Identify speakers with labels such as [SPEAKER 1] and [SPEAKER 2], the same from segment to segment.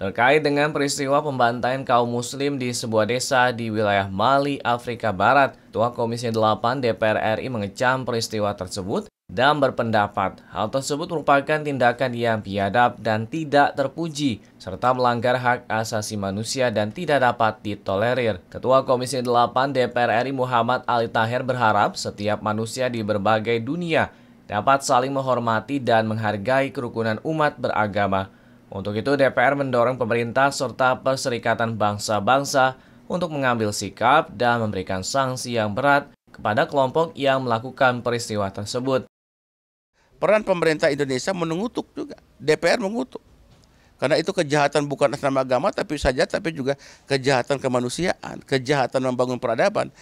[SPEAKER 1] Terkait dengan peristiwa pembantaian kaum muslim di sebuah desa di wilayah Mali, Afrika Barat, tua Komisi 8 DPR RI mengecam peristiwa tersebut dan berpendapat hal tersebut merupakan tindakan yang biadab dan tidak terpuji serta melanggar hak asasi manusia dan tidak dapat ditolerir. Ketua Komisi 8 DPR RI Muhammad Ali Tahir berharap setiap manusia di berbagai dunia dapat saling menghormati dan menghargai kerukunan umat beragama. Untuk itu DPR mendorong pemerintah serta perserikatan bangsa-bangsa untuk mengambil sikap dan
[SPEAKER 2] memberikan sanksi yang berat kepada kelompok yang melakukan peristiwa tersebut peran pemerintah Indonesia mengutuk juga. DPR mengutuk. Karena itu kejahatan bukan atas nama agama tapi saja tapi juga kejahatan kemanusiaan, kejahatan membangun peradaban.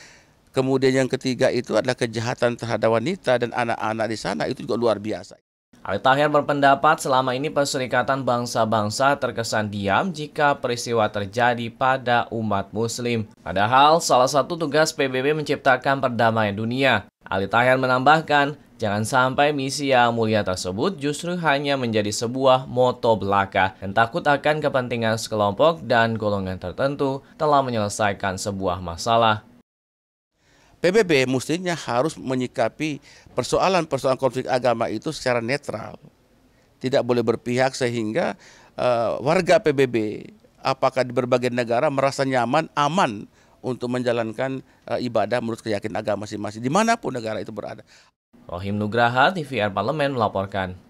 [SPEAKER 2] Kemudian yang ketiga itu adalah kejahatan terhadap wanita dan anak-anak di sana itu juga luar biasa. Ali Tahir berpendapat selama ini perserikatan bangsa-bangsa terkesan
[SPEAKER 1] diam jika peristiwa terjadi pada umat muslim. Padahal salah satu tugas PBB menciptakan perdamaian dunia. Ali Tahir menambahkan, Jangan sampai misi yang mulia tersebut justru hanya menjadi sebuah moto belaka dan takut akan kepentingan sekelompok dan golongan tertentu telah menyelesaikan sebuah masalah.
[SPEAKER 2] PBB mestinya harus menyikapi persoalan-persoalan konflik agama itu secara netral. Tidak boleh berpihak sehingga uh, warga PBB apakah di berbagai negara merasa nyaman, aman untuk menjalankan uh, ibadah menurut keyakinan agama masing-masing dimanapun negara itu berada. Rohim Nugraha, TVR Parlemen melaporkan.